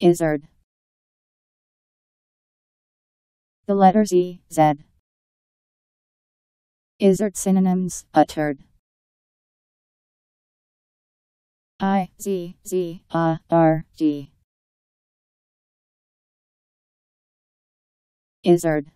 Izzard. The letters E, Z. Izzard synonyms, uttered. I, Z, Z, A, R, D. Izzard.